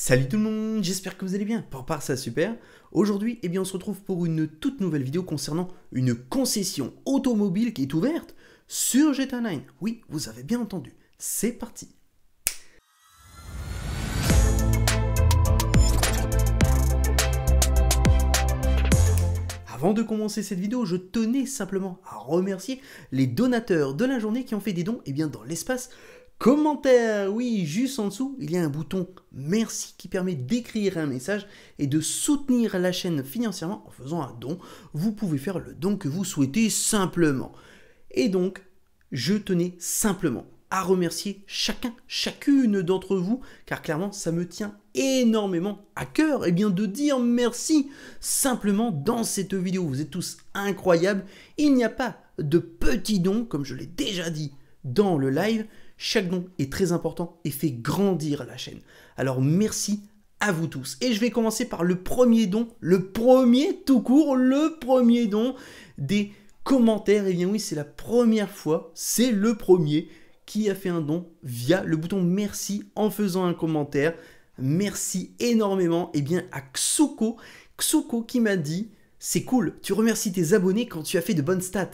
Salut tout le monde, j'espère que vous allez bien, pour part ça super. Aujourd'hui, eh bien, on se retrouve pour une toute nouvelle vidéo concernant une concession automobile qui est ouverte sur GTA 9. Oui, vous avez bien entendu, c'est parti Avant de commencer cette vidéo, je tenais simplement à remercier les donateurs de la journée qui ont fait des dons eh bien, dans l'espace commentaire. Oui, juste en dessous, il y a un bouton merci qui permet d'écrire un message et de soutenir la chaîne financièrement en faisant un don. Vous pouvez faire le don que vous souhaitez simplement. Et donc, je tenais simplement à remercier chacun, chacune d'entre vous, car clairement, ça me tient énormément à cœur, et eh bien de dire merci simplement dans cette vidéo. Vous êtes tous incroyables. Il n'y a pas de petits dons, comme je l'ai déjà dit dans le live. Chaque don est très important et fait grandir la chaîne. Alors merci à vous tous. Et je vais commencer par le premier don, le premier tout court, le premier don des commentaires. Et eh bien oui, c'est la première fois, c'est le premier qui a fait un don via le bouton merci en faisant un commentaire. Merci énormément et eh bien à Xuko, Xuko qui m'a dit "C'est cool, tu remercies tes abonnés quand tu as fait de bonnes stats."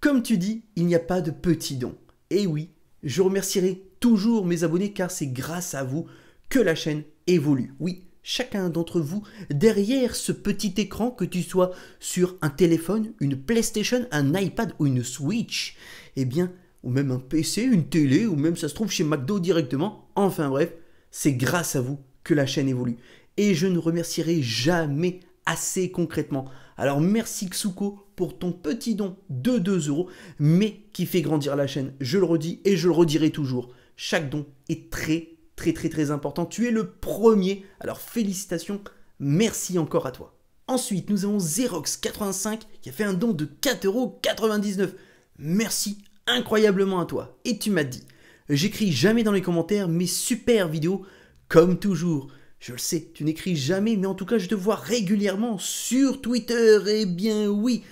Comme tu dis, il n'y a pas de petits dons. Et eh oui, je remercierai toujours mes abonnés car c'est grâce à vous que la chaîne évolue. Oui, chacun d'entre vous, derrière ce petit écran, que tu sois sur un téléphone, une PlayStation, un iPad ou une Switch, eh bien, ou même un PC, une télé, ou même ça se trouve chez McDo directement, enfin bref, c'est grâce à vous que la chaîne évolue. Et je ne remercierai jamais assez concrètement. Alors merci Xuko pour ton petit don de 2 euros, mais qui fait grandir la chaîne. Je le redis et je le redirai toujours. Chaque don est très très très très important. Tu es le premier, alors félicitations, merci encore à toi. Ensuite, nous avons Xerox85 qui a fait un don de 4,99€. Merci incroyablement à toi. Et tu m'as dit, j'écris jamais dans les commentaires mes super vidéos, comme toujours. Je le sais, tu n'écris jamais, mais en tout cas, je te vois régulièrement sur Twitter. Eh bien oui,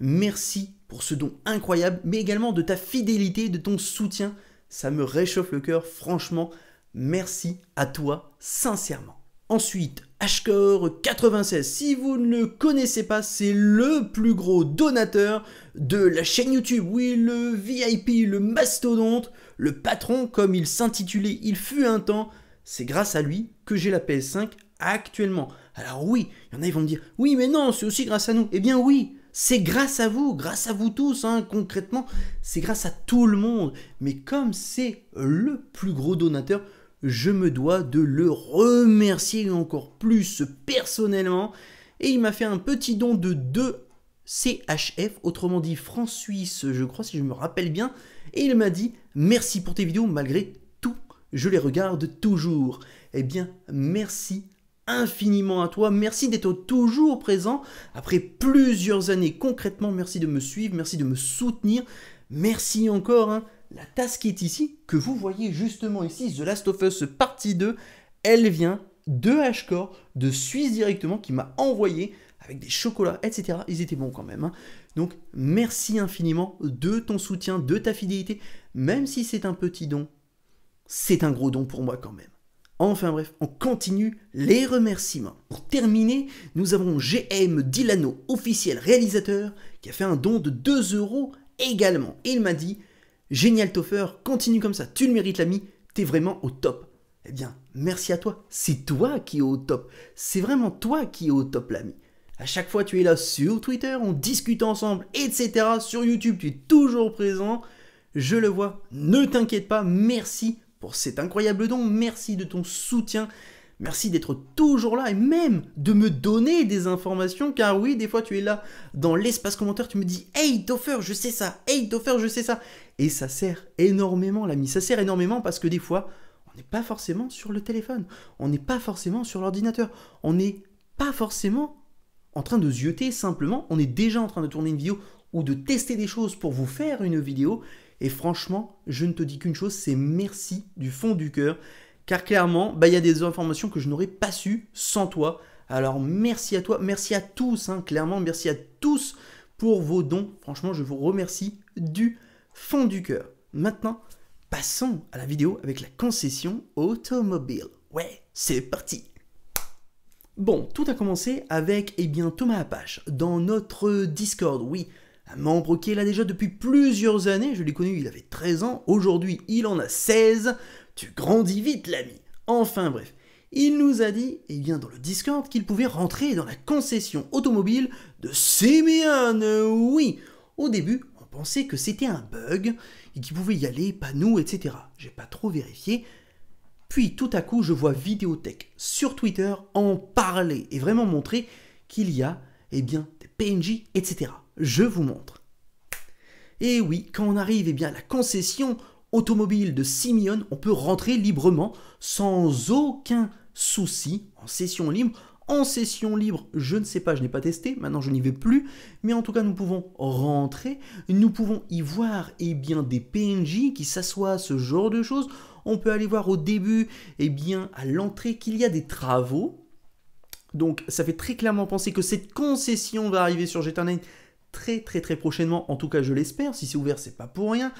merci pour ce don incroyable, mais également de ta fidélité, de ton soutien. Ça me réchauffe le cœur, franchement. Merci à toi, sincèrement. Ensuite, core 96 si vous ne le connaissez pas, c'est le plus gros donateur de la chaîne YouTube. Oui, le VIP, le mastodonte, le patron, comme il s'intitulait, il fut un temps. C'est grâce à lui que j'ai la PS5 actuellement. Alors oui, il y en a, ils vont me dire, oui, mais non, c'est aussi grâce à nous. Eh bien oui, c'est grâce à vous, grâce à vous tous, hein, concrètement, c'est grâce à tout le monde. Mais comme c'est le plus gros donateur, je me dois de le remercier encore plus personnellement. Et il m'a fait un petit don de 2 CHF, autrement dit francs suisses, je crois, si je me rappelle bien. Et il m'a dit merci pour tes vidéos malgré je les regarde toujours. Eh bien, merci infiniment à toi. Merci d'être toujours présent après plusieurs années. Concrètement, merci de me suivre, merci de me soutenir. Merci encore. Hein. La tasse qui est ici, que vous voyez justement ici, The Last of Us partie 2, elle vient de h Hcore, de Suisse directement, qui m'a envoyé avec des chocolats, etc. Ils étaient bons quand même. Hein. Donc, merci infiniment de ton soutien, de ta fidélité, même si c'est un petit don c'est un gros don pour moi quand même. Enfin bref, on continue les remerciements. Pour terminer, nous avons GM Dilano, officiel réalisateur, qui a fait un don de 2 euros également. il m'a dit Génial Toffer, continue comme ça, tu le mérites l'ami, t'es vraiment au top. Eh bien, merci à toi, c'est toi qui es au top, c'est vraiment toi qui es au top l'ami. À chaque fois, tu es là sur Twitter, on discute ensemble, etc. Sur YouTube, tu es toujours présent. Je le vois, ne t'inquiète pas, merci c'est cet incroyable don, merci de ton soutien, merci d'être toujours là et même de me donner des informations, car oui, des fois tu es là dans l'espace commentaire, tu me dis Hey Toffer, je sais ça, Hey Toffer, je sais ça. Et ça sert énormément, l'ami, ça sert énormément parce que des fois, on n'est pas forcément sur le téléphone, on n'est pas forcément sur l'ordinateur, on n'est pas forcément en train de zioter simplement, on est déjà en train de tourner une vidéo ou de tester des choses pour vous faire une vidéo et franchement, je ne te dis qu'une chose, c'est merci du fond du cœur. Car clairement, bah, il y a des informations que je n'aurais pas su sans toi. Alors merci à toi, merci à tous, hein, clairement, merci à tous pour vos dons. Franchement, je vous remercie du fond du cœur. Maintenant, passons à la vidéo avec la concession automobile. Ouais, c'est parti Bon, tout a commencé avec eh bien, Thomas Apache dans notre Discord. Oui, un membre qu'il a déjà depuis plusieurs années, je l'ai connu, il avait 13 ans, aujourd'hui il en a 16. Tu grandis vite l'ami. Enfin bref, il nous a dit, et eh bien dans le Discord, qu'il pouvait rentrer dans la concession automobile de Simeon. Oui, au début, on pensait que c'était un bug et qu'il pouvait y aller, pas nous, etc. J'ai pas trop vérifié. Puis tout à coup, je vois Vidéotech sur Twitter en parler et vraiment montrer qu'il y a, eh bien, des PNJ, etc je vous montre. Et eh oui, quand on arrive eh bien, à la concession automobile de Simeon, on peut rentrer librement sans aucun souci en session libre. En session libre, je ne sais pas, je n'ai pas testé, maintenant je n'y vais plus, mais en tout cas nous pouvons rentrer, nous pouvons y voir eh bien, des PNJ qui s'assoient, ce genre de choses. On peut aller voir au début, eh bien, à l'entrée, qu'il y a des travaux. Donc ça fait très clairement penser que cette concession va arriver sur Geternet très très très prochainement, en tout cas je l'espère, si c'est ouvert c'est pas pour rien.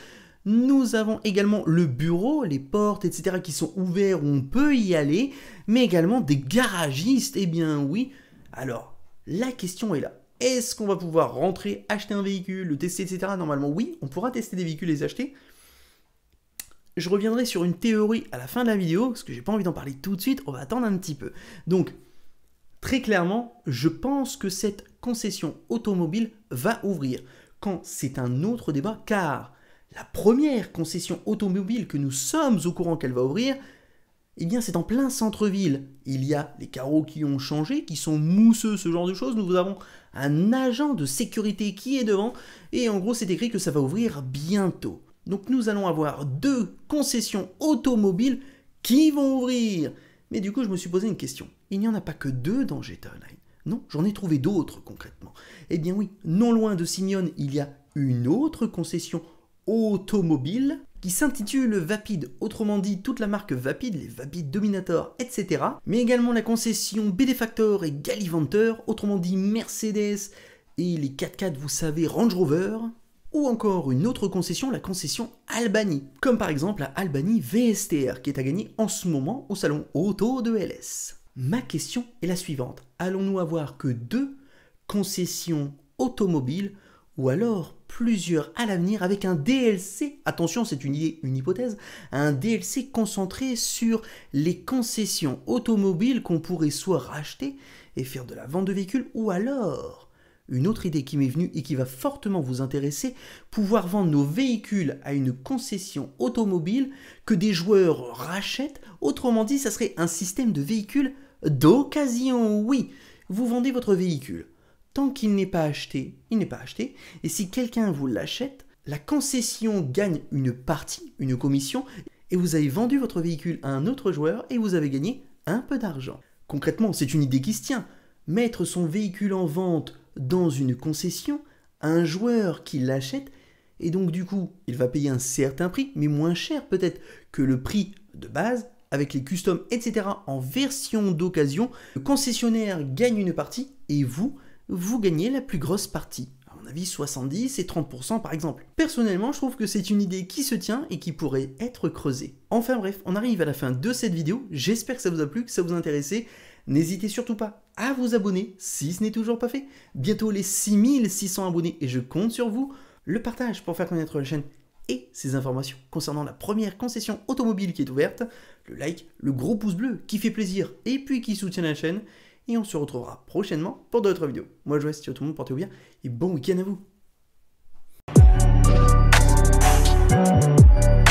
Nous avons également le bureau, les portes, etc. qui sont ouverts où on peut y aller, mais également des garagistes, eh bien oui. Alors, la question est là. Est-ce qu'on va pouvoir rentrer, acheter un véhicule, le tester, etc. Normalement, oui, on pourra tester des véhicules et les acheter. Je reviendrai sur une théorie à la fin de la vidéo, parce que j'ai pas envie d'en parler tout de suite, on va attendre un petit peu. Donc, très clairement, je pense que cette concession automobile va ouvrir. Quand c'est un autre débat, car la première concession automobile que nous sommes au courant qu'elle va ouvrir, et eh bien, c'est en plein centre-ville. Il y a les carreaux qui ont changé, qui sont mousseux, ce genre de choses. Nous avons un agent de sécurité qui est devant. Et en gros, c'est écrit que ça va ouvrir bientôt. Donc, nous allons avoir deux concessions automobiles qui vont ouvrir. Mais du coup, je me suis posé une question. Il n'y en a pas que deux dans GTA non, j'en ai trouvé d'autres concrètement. Eh bien oui, non loin de Simeone, il y a une autre concession automobile qui s'intitule Vapid, autrement dit toute la marque Vapid, les Vapid Dominator, etc. Mais également la concession Benefactor et Gallivanter, autrement dit Mercedes et les 4x4, vous savez, Range Rover. Ou encore une autre concession, la concession Albany, comme par exemple la Albany VSTR qui est à gagner en ce moment au salon auto de LS. Ma question est la suivante. Allons-nous avoir que deux concessions automobiles ou alors plusieurs à l'avenir avec un DLC, attention c'est une, une hypothèse, un DLC concentré sur les concessions automobiles qu'on pourrait soit racheter et faire de la vente de véhicules, ou alors, une autre idée qui m'est venue et qui va fortement vous intéresser, pouvoir vendre nos véhicules à une concession automobile que des joueurs rachètent, autrement dit ça serait un système de véhicules d'occasion, oui. Vous vendez votre véhicule. Tant qu'il n'est pas acheté, il n'est pas acheté. Et si quelqu'un vous l'achète, la concession gagne une partie, une commission, et vous avez vendu votre véhicule à un autre joueur et vous avez gagné un peu d'argent. Concrètement, c'est une idée qui se tient. Mettre son véhicule en vente dans une concession un joueur qui l'achète, et donc du coup, il va payer un certain prix, mais moins cher peut-être que le prix de base, avec les customs, etc. en version d'occasion, le concessionnaire gagne une partie et vous, vous gagnez la plus grosse partie. À mon avis, 70 et 30% par exemple. Personnellement, je trouve que c'est une idée qui se tient et qui pourrait être creusée. Enfin bref, on arrive à la fin de cette vidéo. J'espère que ça vous a plu, que ça vous a N'hésitez surtout pas à vous abonner si ce n'est toujours pas fait. Bientôt les 6600 abonnés et je compte sur vous. Le partage pour faire connaître la chaîne et ces informations concernant la première concession automobile qui est ouverte, le like, le gros pouce bleu qui fait plaisir et puis qui soutient la chaîne. Et on se retrouvera prochainement pour d'autres vidéos. Moi je reste ciao tout le monde, portez-vous bien et bon week-end à vous.